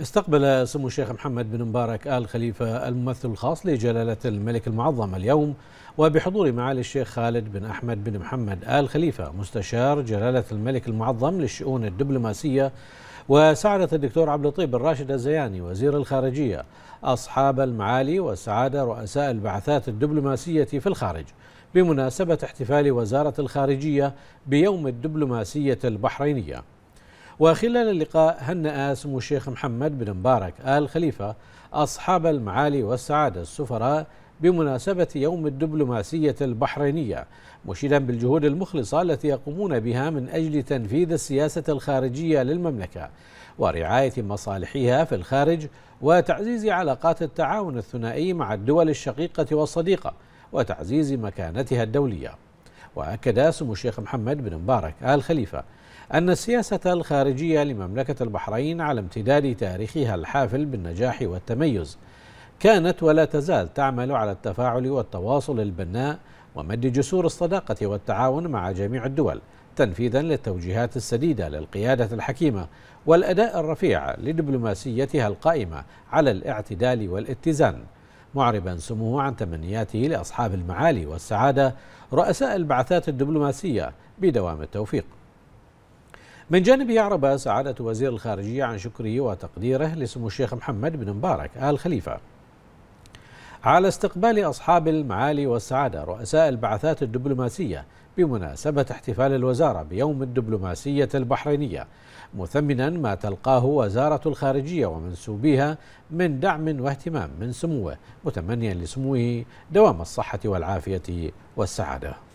استقبل سمو الشيخ محمد بن مبارك آل خليفة الممثل الخاص لجلالة الملك المعظم اليوم وبحضور معالي الشيخ خالد بن أحمد بن محمد آل خليفة مستشار جلالة الملك المعظم للشؤون الدبلوماسية وسعادة الدكتور عبد الطيب الراشد الزياني وزير الخارجية أصحاب المعالي والسعادة رؤساء البعثات الدبلوماسية في الخارج بمناسبة احتفال وزارة الخارجية بيوم الدبلوماسية البحرينية وخلال اللقاء هنأ سمو الشيخ محمد بن مبارك آل خليفة أصحاب المعالي والسعادة السفراء بمناسبة يوم الدبلوماسية البحرينية مشيدا بالجهود المخلصة التي يقومون بها من أجل تنفيذ السياسة الخارجية للمملكة ورعاية مصالحها في الخارج وتعزيز علاقات التعاون الثنائي مع الدول الشقيقة والصديقة وتعزيز مكانتها الدوليه وأكد سمو الشيخ محمد بن مبارك آل خليفة أن السياسة الخارجية لمملكة البحرين على امتداد تاريخها الحافل بالنجاح والتميز كانت ولا تزال تعمل على التفاعل والتواصل البناء ومد جسور الصداقة والتعاون مع جميع الدول تنفيذا للتوجيهات السديدة للقيادة الحكيمة والأداء الرفيع لدبلوماسيتها القائمة على الاعتدال والاتزان معربا سموه عن تمنياته لأصحاب المعالي والسعادة رؤساء البعثات الدبلوماسية بدوام التوفيق من جانبه أعرب سعادة وزير الخارجية عن شكره وتقديره لسمو الشيخ محمد بن مبارك آل خليفة على استقبال أصحاب المعالي والسعادة رؤساء البعثات الدبلوماسية بمناسبة احتفال الوزارة بيوم الدبلوماسية البحرينية مثمنا ما تلقاه وزارة الخارجية ومنسوبيها من دعم واهتمام من سموه متمنيا لسموه دوام الصحة والعافية والسعادة